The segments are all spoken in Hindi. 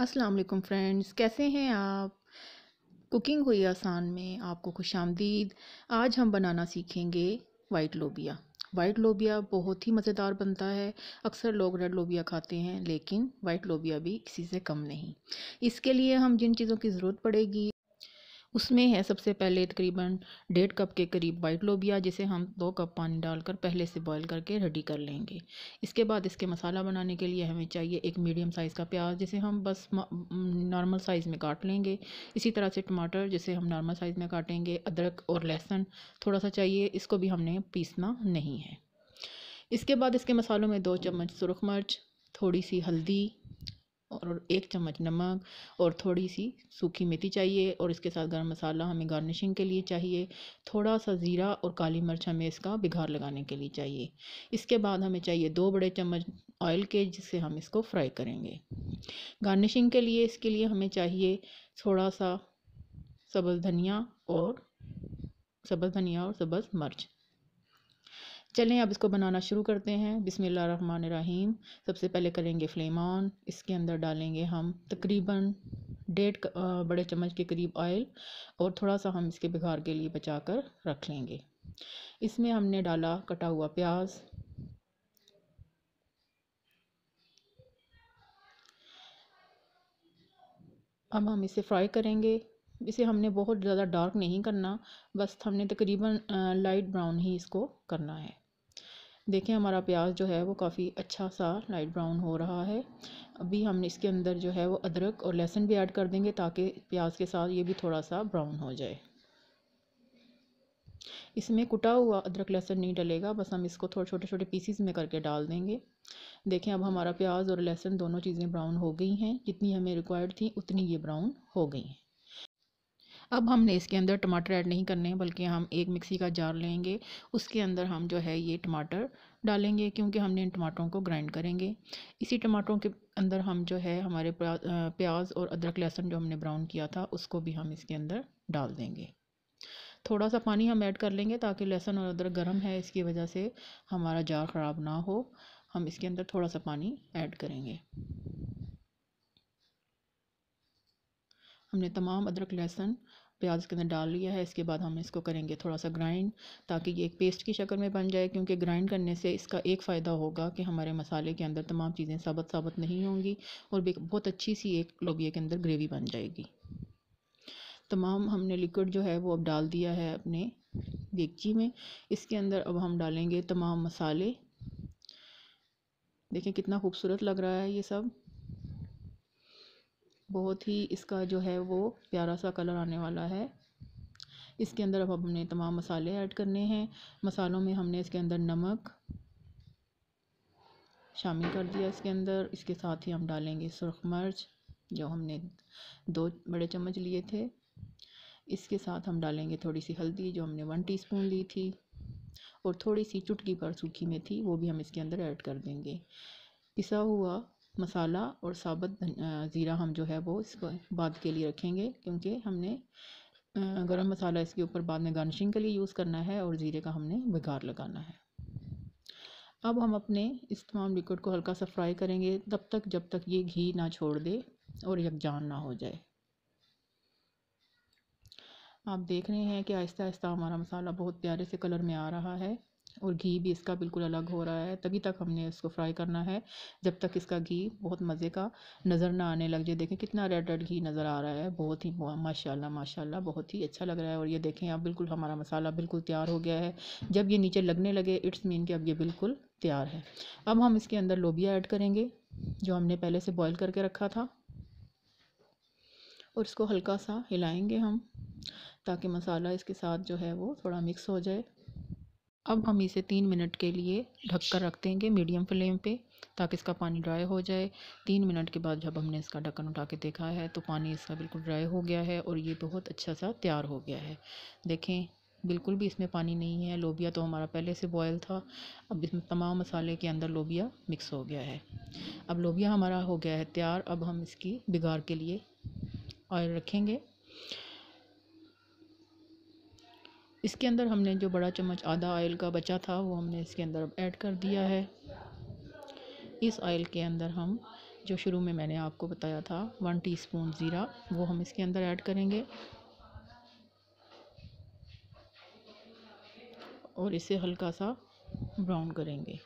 अस्सलाम वालेकुम फ्रेंड्स कैसे हैं आप कुकिंग हुई आसान में आपको खुश आमदीद आज हम बनाना सीखेंगे वाइट लोबिया वाइट लोबिया बहुत ही मज़ेदार बनता है अक्सर लोग रेड लोबिया खाते हैं लेकिन वाइट लोबिया भी किसी से कम नहीं इसके लिए हम जिन चीज़ों की ज़रूरत पड़ेगी उसमें है सबसे पहले तकरीबन डेढ़ कप के करीब वाइट लोबिया जिसे हम दो कप पानी डालकर पहले से बॉईल करके रेडी कर लेंगे इसके बाद इसके मसाला बनाने के लिए हमें चाहिए एक मीडियम साइज़ का प्याज जिसे हम बस नॉर्मल साइज़ में काट लेंगे इसी तरह से टमाटर जिसे हम नॉर्मल साइज़ में काटेंगे अदरक और लहसुन थोड़ा सा चाहिए इसको भी हमने पीसना नहीं है इसके बाद इसके मसालों में दो चम्मच सुरख मिर्च थोड़ी सी हल्दी और एक चम्मच नमक और थोड़ी सी सूखी मेथी चाहिए और इसके साथ गर्म मसाला हमें गार्निशिंग के लिए चाहिए थोड़ा सा ज़ीरा और काली मिर्च हमें इसका बिघार लगाने के लिए चाहिए इसके बाद हमें चाहिए दो बड़े चम्मच ऑयल के जिससे हम इसको फ्राई करेंगे गार्निशिंग के लिए इसके लिए हमें चाहिए थोड़ा सा सब्ज़ धनिया और सब्ज़ धनिया और सब्ज़ मिर्च चलें अब इसको बनाना शुरू करते हैं बिसमीम सबसे पहले करेंगे फ्लेम ऑन इसके अंदर डालेंगे हम तकरीबन डेढ़ बड़े चम्मच के करीब ऑयल और थोड़ा सा हम इसके बिघार के लिए बचा कर रख लेंगे इसमें हमने डाला कटा हुआ प्याज अब हम इसे फ्राई करेंगे इसे हमने बहुत ज़्यादा डार्क नहीं करना बस हमने तकरीबन लाइट ब्राउन ही इसको करना है देखें हमारा प्याज जो है वो काफ़ी अच्छा सा लाइट ब्राउन हो रहा है अभी हम इसके अंदर जो है वो अदरक और लहसुन भी ऐड कर देंगे ताकि प्याज के साथ ये भी थोड़ा सा ब्राउन हो जाए इसमें कुटा हुआ अदरक लहसुन नहीं डलेगा बस हम इसको थोड़े छोटे छोटे पीसीस में करके डाल देंगे देखें अब हमारा प्याज और लहसुन दोनों चीज़ें ब्राउन हो गई हैं जितनी हमें रिक्वायर्ड थी उतनी ये ब्राउन हो गई हैं अब हमने इसके अंदर टमाटर ऐड नहीं करने हैं बल्कि हम एक मिक्सी का जार लेंगे उसके अंदर हम जो है ये टमाटर डालेंगे क्योंकि हमने इन टमाटरों को ग्राइंड करेंगे इसी टमाटरों के अंदर हम जो है हमारे प्याज और अदरक लहसुन जो हमने ब्राउन किया था उसको भी हम इसके अंदर डाल देंगे थोड़ा सा पानी हम ऐड कर लेंगे ताकि लहसुन और अदरक गर्म है इसकी वजह से हमारा जार ख़राब ना हो हम इसके अंदर थोड़ा सा पानी ऐड करेंगे हमने तमाम अदरक लहसुन प्याज के अंदर डाल लिया है इसके बाद हम इसको करेंगे थोड़ा सा ग्राइंड ताकि ये एक पेस्ट की शक्ल में बन जाए क्योंकि ग्राइंड करने से इसका एक फ़ायदा होगा कि हमारे मसाले के अंदर तमाम चीज़ें साबत साबत नहीं होंगी और बहुत अच्छी सी एक लोबिया के अंदर ग्रेवी बन जाएगी तमाम हमने लिक्विड जो है वो अब डाल दिया है अपने देगची में इसके अंदर अब हम डालेंगे तमाम मसाले देखें कितना खूबसूरत लग रहा है ये सब बहुत ही इसका जो है वो प्यारा सा कलर आने वाला है इसके अंदर अब हमने तमाम मसाले ऐड करने हैं मसालों में हमने इसके अंदर नमक शामिल कर दिया इसके अंदर इसके साथ ही हम डालेंगे सुरख मर्च जो हमने दो बड़े चम्मच लिए थे इसके साथ हम डालेंगे थोड़ी सी हल्दी जो हमने वन टीस्पून ली थी और थोड़ी सी चुटकी पर सूखी में थी वो भी हम इसके अंदर ऐड कर देंगे पिसा हुआ मसाला और साबत ज़ीरा हम जो है वो इसको बाद के लिए रखेंगे क्योंकि हमने गरम मसाला इसके ऊपर बाद में गार्निशिंग के लिए यूज़ करना है और ज़ीरे का हमने बघार लगाना है अब हम अपने इस तमाम लिक्विड को हल्का सा फ्राई करेंगे तब तक जब तक ये घी ना छोड़ दे और यकजान ना हो जाए आप देख रहे हैं कि आहिस्ता आहिस्ता हमारा मसाला बहुत प्यारे से कलर में आ रहा है और घी भी इसका बिल्कुल अलग हो रहा है तभी तक हमने इसको फ्राई करना है जब तक इसका घी बहुत मज़े का नज़र ना आने लग जाए देखें कितना रेड रेड घी नज़र आ रहा है बहुत ही माशाल्लाह माशाल्लाह बहुत ही अच्छा लग रहा है और ये देखें अब बिल्कुल हमारा मसाला बिल्कुल तैयार हो गया है जब ये नीचे लगने लगे इट्स मीन कि अब ये बिल्कुल तैयार है अब हम इसके अंदर लोबिया ऐड करेंगे जो हमने पहले से बॉयल करके रखा था और इसको हल्का सा हिलाएँगे हम ताकि मसाला इसके साथ जो है वो थोड़ा मिक्स हो जाए अब हम इसे तीन मिनट के लिए ढक कर रख देंगे मीडियम फ्लेम पे ताकि इसका पानी ड्राई हो जाए तीन मिनट के बाद जब हमने इसका ढक्कन उठा के देखा है तो पानी इसका बिल्कुल ड्राई हो गया है और ये बहुत अच्छा सा तैयार हो गया है देखें बिल्कुल भी इसमें पानी नहीं है लोबिया तो हमारा पहले से बॉयल था अब इसमें तमाम मसाले के अंदर लोबिया मिक्स हो गया है अब लोबिया हमारा हो गया है तैयार अब हम इसकी बिगाड़ के लिए ऑयल रखेंगे इसके अंदर हमने जो बड़ा चम्मच आधा ऑयल का बचा था वो हमने इसके अंदर अब ऐड कर दिया है इस ऑयल के अंदर हम जो शुरू में मैंने आपको बताया था वन टीस्पून ज़ीरा वो हम इसके अंदर ऐड करेंगे और इसे हल्का सा ब्राउन करेंगे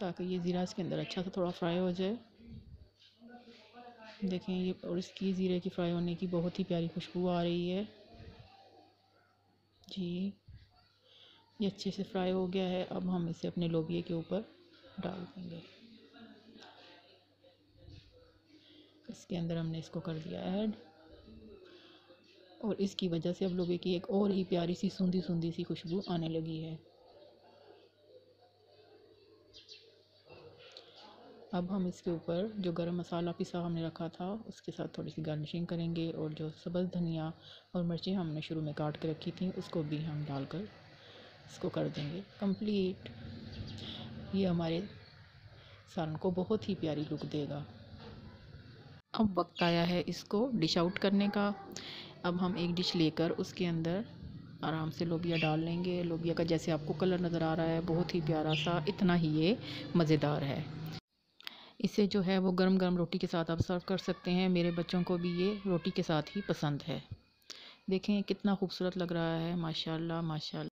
ताकि ये ज़ीरा इसके अंदर अच्छा सा थोड़ा फ्राई हो जाए देखें ये और इसकी ज़ीरे की फ्राई होने की बहुत ही प्यारी खुशबू आ रही है जी ये अच्छे से फ्राई हो गया है अब हम इसे अपने लोबिया के ऊपर डाल देंगे इसके अंदर हमने इसको कर दिया ऐड और इसकी वजह से अब लोबे की एक और ही प्यारी सी सूंधी सूंधी सी खुशबू आने लगी है अब हम इसके ऊपर जो गरम मसाला पिसा हमने रखा था उसके साथ थोड़ी सी गार्निशिंग करेंगे और जो सब्ज़ धनिया और मिर्ची हमने शुरू में काट के रखी थी उसको भी हम डालकर इसको कर देंगे कंप्लीट ये हमारे सालन को बहुत ही प्यारी लुक देगा अब वक्त आया है इसको डिश आउट करने का अब हम एक डिश लेकर उसके अंदर आराम से लोबिया डाल लेंगे लोबिया का जैसे आपको कलर नज़र आ रहा है बहुत ही प्यारा सा इतना ही ये मज़ेदार है इसे जो है वो गर्म गर्म रोटी के साथ आप सर्व कर सकते हैं मेरे बच्चों को भी ये रोटी के साथ ही पसंद है देखें कितना खूबसूरत लग रहा है माशाल्लाह माशाल्लाह